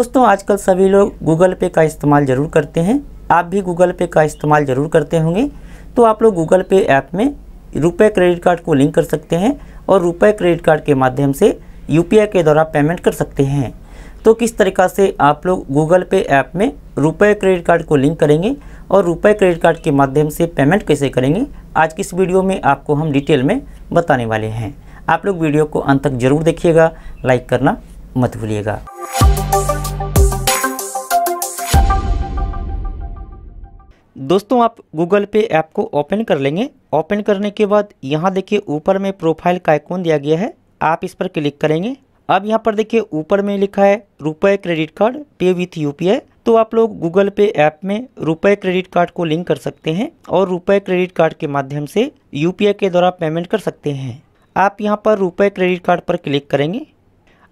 दोस्तों आजकल सभी लोग गूगल पे का इस्तेमाल ज़रूर करते हैं आप भी गूगल पे का इस्तेमाल ज़रूर करते होंगे तो आप लोग गूगल पे ऐप में रुपए क्रेडिट कार्ड को लिंक कर सकते हैं और रुपए क्रेडिट कार्ड के माध्यम से यू के द्वारा पेमेंट कर सकते हैं तो किस तरीका से आप लोग गूगल पे ऐप में रुपए क्रेडिट कार्ड को लिंक करेंगे और रुपए क्रेडिट कार्ड के माध्यम से पेमेंट कैसे करेंगे आज की इस वीडियो में आपको हम डिटेल में बताने वाले हैं आप लोग वीडियो को अंत तक जरूर देखिएगा लाइक करना मत भूलिएगा दोस्तों आप गूगल पे ऐप को ओपन कर लेंगे ओपन करने के बाद यहाँ देखिए ऊपर में प्रोफाइल का आइकॉन दिया गया है आप इस पर क्लिक करेंगे अब यहाँ पर देखिए ऊपर में लिखा है RuPay credit card pay with UPI तो आप लोग गूगल पे ऐप में रुपए क्रेडिट कार्ड को लिंक कर सकते हैं और रुपए क्रेडिट कार्ड के माध्यम से यूपीआई के द्वारा पेमेंट कर सकते हैं आप यहाँ पर रुपए क्रेडिट कार्ड पर क्लिक करेंगे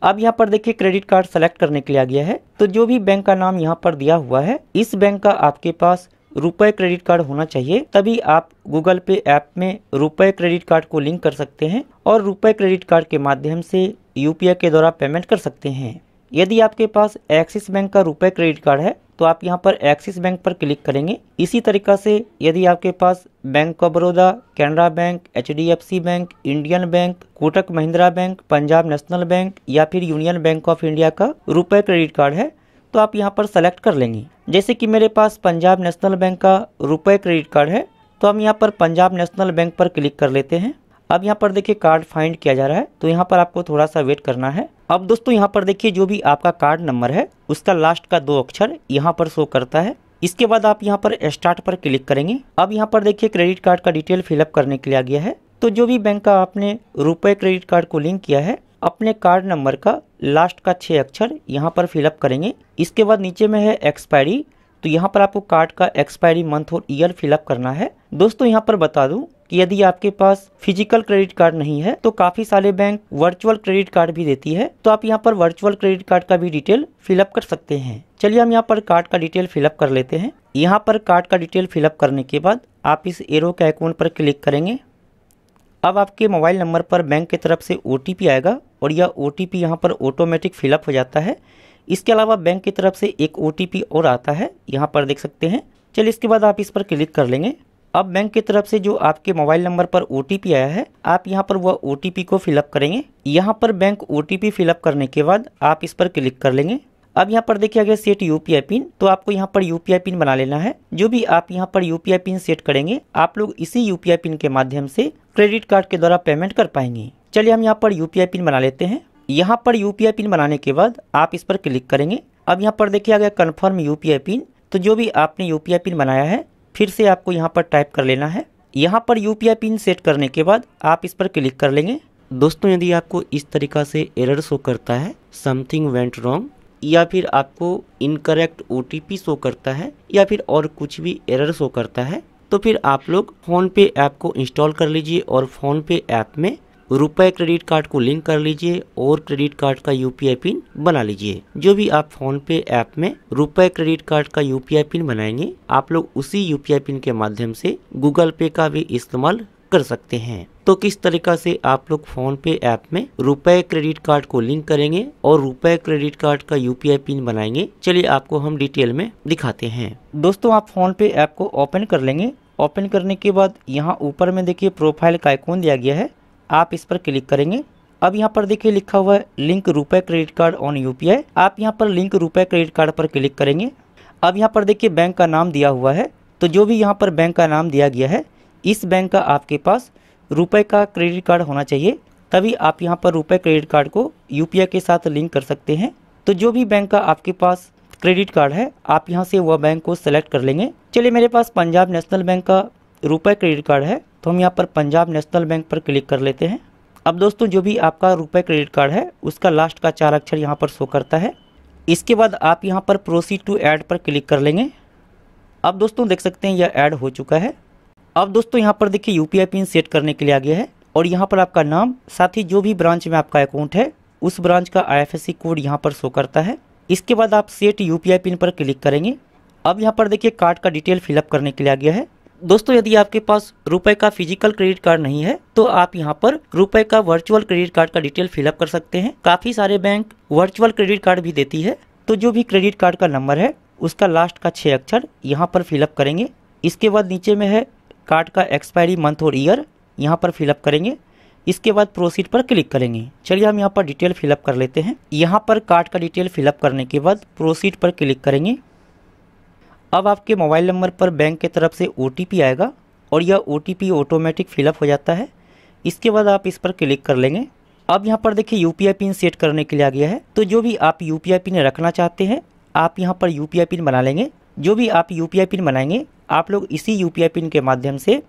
अब यहाँ पर देखिए क्रेडिट कार्ड सेलेक्ट करने के लिए आ गया है तो जो भी बैंक का नाम यहाँ पर दिया हुआ है इस बैंक का आपके पास रुपए क्रेडिट कार्ड होना चाहिए तभी आप गूगल पे ऐप में रुपए क्रेडिट कार्ड को लिंक कर सकते हैं और रुपए क्रेडिट कार्ड के माध्यम से यूपीआई के द्वारा पेमेंट कर सकते हैं यदि आपके पास एक्सिस बैंक का रुपए क्रेडिट कार्ड है तो आप यहाँ पर एक्सिस बैंक पर क्लिक करेंगे इसी तरीका से यदि आपके पास bank of Baroda Canara bank H bank Indian bank Kotak Mahindra bank Punjab national bank या फिर यूनियन बैंक ऑफ इंडिया का रुपए क्रेडिट कार्ड है तो आप यहाँ पर सेलेक्ट कर लेंगी जैसे कि मेरे पास पंजाब नेशनल बैंक का रुपए क्रेडिट कार्ड है तो हम यहाँ पर पंजाब नेशनल बैंक पर क्लिक कर लेते हैं अब यहाँ पर देखिए कार्ड फाइंड किया जा रहा है तो यहाँ पर आपको थोड़ा सा वेट करना है अब दोस्तों यहाँ पर देखिए जो भी आपका कार्ड नंबर है उसका लास्ट का दो अक्षर यहाँ पर शो करता है इसके बाद आप यहाँ पर स्टार्ट पर क्लिक करेंगे अब यहाँ पर देखिए क्रेडिट कार्ड का डिटेल फिलअप करने के लिए आ गया है तो जो भी बैंक का आपने रुपए क्रेडिट कार्ड को लिंक किया है अपने कार्ड नंबर का लास्ट का छः अक्षर यहाँ पर फिलअप करेंगे इसके बाद नीचे में है एक्सपायरी तो यहाँ पर आपको कार्ड का एक्सपायरी मंथ और ईयर फिलअप करना है दोस्तों यहाँ पर बता दूँ कि यदि आपके पास फिजिकल क्रेडिट कार्ड नहीं है तो काफी सारे बैंक वर्चुअल क्रेडिट कार्ड भी देती है तो आप यहाँ पर वर्चुअल क्रेडिट कार्ड का भी डिटेल फिलअप कर सकते हैं चलिए हम यहाँ पर कार्ड का डिटेल फिलअप कर लेते हैं यहाँ पर कार्ड का डिटेल फिलअप करने के बाद आप इस एरो के आइकॉन पर क्लिक करेंगे अब आपके मोबाइल नंबर पर बैंक की तरफ से ओ आएगा और यह ओ टी पी यहाँ पर ऑटोमेटिक फिलअप हो जाता है इसके अलावा बैंक की तरफ से एक ओ टी पी और आता है यहाँ पर देख सकते हैं चलिए इसके बाद आप इस पर क्लिक कर लेंगे अब बैंक की तरफ से जो आपके मोबाइल नंबर पर ओ आया है आप यहाँ पर वह ओ को फिलअप करेंगे यहाँ पर बैंक ओ फिलअप करने के बाद आप इस पर क्लिक कर लेंगे अब यहाँ पर देखिए अगर सेट आई पिन तो आपको यहाँ पर यूपीआई पिन बना लेना है जो भी आप यहाँ पर यूपीआई पिन सेट करेंगे आप लोग इसी यूपीआई पिन के माध्यम से क्रेडिट कार्ड के द्वारा पेमेंट कर पाएंगे चलिए हम यहाँ पर यू पिन बना लेते हैं यहाँ पर यू पिन बनाने के बाद आप इस पर क्लिक करेंगे अब यहाँ पर देखिए आ गया कन्फर्म यू पिन तो जो भी आपने यू पिन बनाया है फिर से आपको यहाँ पर टाइप कर लेना है यहाँ पर यू पिन सेट करने के बाद आप इस पर क्लिक कर लेंगे दोस्तों यदि आपको इस तरीका से एरर शो करता है समथिंग वेंट रॉन्ग या फिर आपको इनकरेक्ट ओ शो करता है या फिर और कुछ भी एरर शो करता है तो फिर आप लोग फ़ोन पे ऐप को इंस्टॉल कर लीजिए और फ़ोन पे ऐप में रुपए क्रेडिट कार्ड को लिंक कर लीजिए और क्रेडिट कार्ड का यूपीआई पिन बना लीजिए जो भी आप फोन पे ऐप में रुपए क्रेडिट कार्ड का यूपीआई पिन बनाएंगे आप लोग उसी यूपीआई पिन के माध्यम से गूगल पे का भी इस्तेमाल कर सकते हैं तो किस तरीका से आप लोग फोन पे ऐप में रुपए क्रेडिट कार्ड को लिंक करेंगे और रुपए क्रेडिट कार्ड का यूपीआई पिन बनाएंगे चलिए आपको हम डिटेल में दिखाते हैं दोस्तों आप फोन पे ऐप को ओपन कर लेंगे ओपन करने के बाद यहाँ ऊपर में देखिए प्रोफाइल का आइकॉन दिया गया है आप इस पर क्लिक करेंगे अब यहाँ पर देखिए लिखा हुआ है लिंक रुपए क्रेडिट कार्ड ऑन यूपीआई आप यहाँ पर लिंक रुपए क्रेडिट कार्ड पर क्लिक करेंगे अब यहाँ पर देखिए बैंक का नाम दिया हुआ है तो जो भी यहाँ पर बैंक का नाम दिया गया है इस बैंक का आपके पास रुपए का क्रेडिट कार्ड होना चाहिए तभी आप यहाँ पर रुपए क्रेडिट कार्ड को यू के साथ लिंक कर सकते हैं तो जो भी बैंक का आपके पास क्रेडिट कार्ड है आप यहाँ से वह बैंक को सेलेक्ट कर लेंगे चलिए मेरे पास पंजाब नेशनल बैंक का रुपए क्रेडिट कार्ड है तो हम यहाँ पर पंजाब नेशनल बैंक पर क्लिक कर लेते हैं अब दोस्तों जो भी आपका रुपए क्रेडिट कार्ड है उसका लास्ट का चार अक्षर यहाँ पर शो करता है इसके बाद आप यहाँ पर प्रोसीड टू ऐड पर क्लिक कर लेंगे अब दोस्तों देख सकते हैं यह ऐड हो चुका है अब दोस्तों यहाँ पर देखिए यू पिन सेट करने के लिए आ गया है और यहाँ पर आपका नाम साथ ही जो भी ब्रांच में आपका अकाउंट है उस ब्रांच का आई कोड यहाँ पर शो करता है इसके बाद आप सेट यू पिन पर क्लिक करेंगे अब यहाँ पर देखिए कार्ड का डिटेल फिलअप करने के लिए आ गया है दोस्तों यदि आपके पास रुपए का फिजिकल क्रेडिट कार्ड नहीं है तो आप यहाँ पर रुपए का वर्चुअल क्रेडिट कार्ड का डिटेल फिलअप कर सकते हैं काफी सारे बैंक वर्चुअल क्रेडिट कार्ड भी देती है तो जो भी क्रेडिट कार्ड का नंबर है उसका लास्ट का छः अक्षर यहाँ पर फिलअप करेंगे इसके बाद नीचे में है कार्ड का एक्सपायरी मंथ और ईयर यहाँ पर फिलअप करेंगे इसके बाद प्रोसीड पर क्लिक करेंगे चलिए हम यहाँ पर डिटेल फिलअप कर लेते हैं यहाँ पर कार्ड का डिटेल फिलअप करने के बाद प्रोसीड पर क्लिक करेंगे अब आपके मोबाइल नंबर पर बैंक की तरफ से ओ आएगा और यह ओ ऑटोमेटिक फिलअप हो जाता है इसके बाद आप इस पर क्लिक कर लेंगे अब यहाँ पर देखिए यू पिन सेट करने के लिए आ गया है तो जो भी आप यू पिन रखना चाहते हैं आप यहाँ पर यू पिन बना लेंगे जो भी आप यू पिन बनाएंगे आप लोग इसी यू पिन के माध्यम से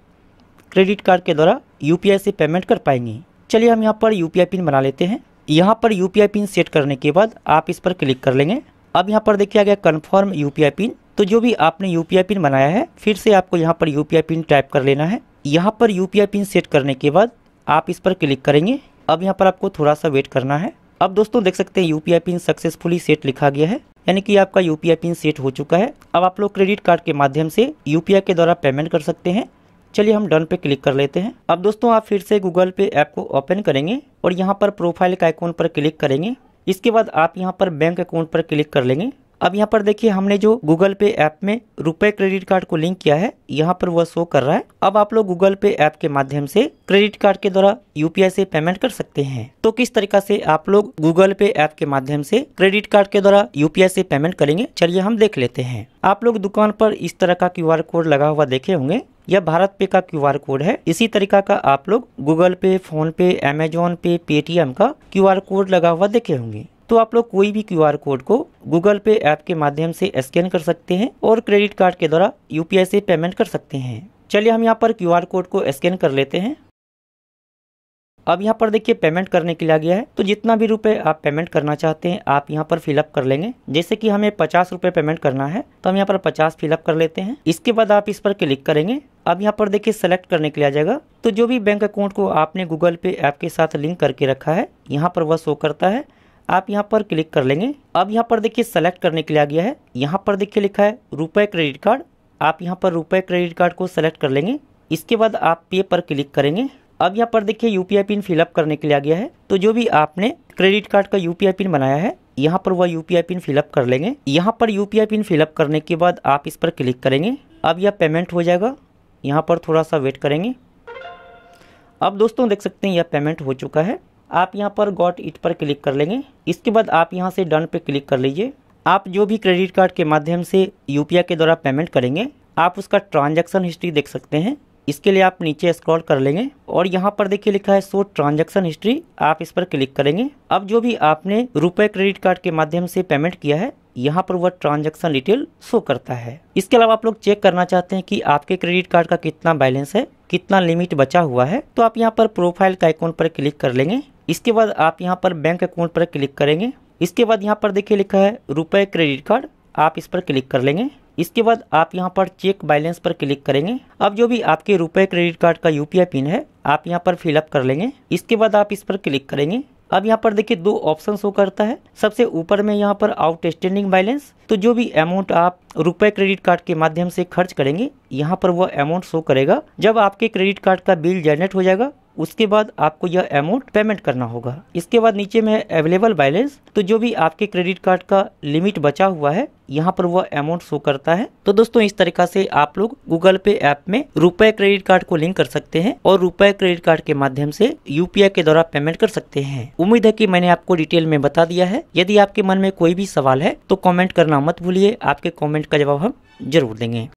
क्रेडिट कार्ड के द्वारा यू से पेमेंट कर पाएंगे चलिए हम यहाँ पर यू पिन बना लेते हैं यहाँ पर यू पिन सेट करने के बाद आप इस पर क्लिक कर लेंगे अब यहाँ पर देखिए आ गया कन्फर्म यू पिन तो जो भी आपने यू पिन बनाया है फिर से आपको यहाँ पर यू पिन टाइप कर लेना है यहाँ पर यू पिन सेट करने के बाद आप इस पर क्लिक करेंगे अब यहाँ पर आपको थोड़ा सा वेट करना है अब दोस्तों देख सकते हैं यू पिन सक्सेसफुली सेट लिखा गया है यानी कि आपका यू पिन सेट हो चुका है अब आप लोग क्रेडिट कार्ड के माध्यम से यू के द्वारा पेमेंट कर सकते हैं चलिए हम डन पे क्लिक कर लेते हैं अब दोस्तों आप फिर से गूगल पे ऐप को ओपन करेंगे और यहाँ पर प्रोफाइल के आइकॉन पर क्लिक करेंगे इसके बाद आप यहाँ पर बैंक अकाउंट पर क्लिक कर लेंगे अब यहाँ पर देखिए हमने जो गूगल पे ऐप में रुपए क्रेडिट कार्ड को लिंक किया है यहाँ पर वह शो कर रहा है अब आप लोग गूगल पे ऐप के माध्यम से क्रेडिट कार्ड के द्वारा यूपीआई से पेमेंट कर सकते हैं तो किस तरीका से आप लोग गूगल पे ऐप के माध्यम से क्रेडिट कार्ड के द्वारा यूपीआई से पेमेंट करेंगे चलिए हम देख लेते हैं आप लोग दुकान पर इस तरह का क्यू कोड लगा हुआ देखे होंगे यह भारत पे का क्यू कोड है इसी तरीका का आप लोग गूगल पे फोन पे अमेजोन पे पेटीएम का क्यू कोड लगा हुआ देखे होंगे तो आप लोग कोई भी क्यू कोड को गूगल पे ऐप के माध्यम से स्कैन कर सकते हैं और क्रेडिट कार्ड के द्वारा यूपीआई से पेमेंट कर सकते हैं चलिए हम यहाँ पर क्यू कोड को स्कैन कर लेते हैं अब यहाँ पर देखिए पेमेंट करने के लिए आ गया है तो जितना भी रुपए आप पेमेंट करना चाहते हैं आप यहाँ पर फिलअप कर लेंगे जैसे कि हमें पचास रुपए पेमेंट करना है तो हम यहाँ पर पचास फिलअप कर लेते हैं इसके बाद आप इस पर क्लिक करेंगे अब यहाँ पर देखिए सेलेक्ट करने के लिए आ जाएगा तो जो भी बैंक अकाउंट को आपने गूगल पे ऐप के साथ लिंक करके रखा है यहाँ पर वह शो करता है आप यहाँ पर क्लिक कर लेंगे अब यहाँ पर देखिए सेलेक्ट करने के लिए आ गया है यहाँ पर देखिए लिखा है रुपए क्रेडिट कार्ड आप यहाँ पर रुपए क्रेडिट कार्ड को सेलेक्ट कर लेंगे इसके बाद आप पे पर क्लिक करेंगे अब यहाँ पर देखिए यूपीआई पिन फिलअप करने के लिए आ गया है तो जो भी आपने क्रेडिट कार्ड का यूपीआई पिन बनाया है यहाँ पर वह यूपीआई पिन फिलअप कर लेंगे यहाँ पर यूपीआई पिन फिलअप करने के बाद आप इस पर क्लिक करेंगे अब यह पेमेंट हो जाएगा यहाँ पर थोड़ा सा वेट करेंगे अब दोस्तों देख सकते हैं यह पेमेंट हो चुका है आप यहाँ पर गॉट इट पर क्लिक कर लेंगे इसके बाद आप यहाँ से डन पे क्लिक कर लीजिए आप जो भी क्रेडिट कार्ड के माध्यम से यूपीआई के द्वारा पेमेंट करेंगे आप उसका ट्रांजेक्शन हिस्ट्री देख सकते हैं इसके लिए आप नीचे स्क्रॉल कर लेंगे और यहाँ पर देखिए लिखा है सो ट्रांजेक्शन हिस्ट्री आप इस पर क्लिक करेंगे अब जो भी आपने रुपए क्रेडिट कार्ड के माध्यम से पेमेंट किया है यहाँ पर वह ट्रांजेक्शन डिटेल शो करता है इसके अलावा आप लोग चेक करना चाहते हैं कि आपके क्रेडिट कार्ड का कितना बैलेंस है कितना लिमिट बचा हुआ है तो आप यहाँ पर प्रोफाइल का आइकॉन पर क्लिक कर लेंगे इसके बाद आप यहाँ पर बैंक अकाउंट पर क्लिक करेंगे इसके बाद यहाँ पर देखिए लिखा है रुपए क्रेडिट कार्ड आप इस पर क्लिक कर लेंगे इसके बाद आप यहाँ पर चेक बैलेंस पर क्लिक करेंगे अब जो भी आपके रुपए क्रेडिट कार्ड का यूपीआई पिन है आप यहाँ पर फिलअप कर लेंगे इसके बाद आप इस पर क्लिक करेंगे अब यहाँ पर देखिए दो ऑप्शन शो करता है सबसे ऊपर में यहाँ पर आउटस्टैंडिंग बैलेंस तो जो भी अमाउंट आप रुपए क्रेडिट कार्ड के माध्यम से खर्च करेंगे यहाँ पर वह अमाउंट शो करेगा जब आपके क्रेडिट कार्ड का बिल जनरेट हो जाएगा उसके बाद आपको यह अमाउंट पेमेंट करना होगा इसके बाद नीचे में अवेलेबल बैलेंस तो जो भी आपके क्रेडिट कार्ड का लिमिट बचा हुआ है यहाँ पर वह अमाउंट शो करता है तो दोस्तों इस तरीका से आप लोग गूगल पे ऐप में रुपए क्रेडिट कार्ड को लिंक कर सकते हैं और रुपए क्रेडिट कार्ड के माध्यम से यूपीआई के द्वारा पेमेंट कर सकते हैं उम्मीद है कि मैंने आपको डिटेल में बता दिया है यदि आपके मन में कोई भी सवाल है तो कॉमेंट करना मत भूलिए आपके कॉमेंट कमेंट का जवाब हम जरूर देंगे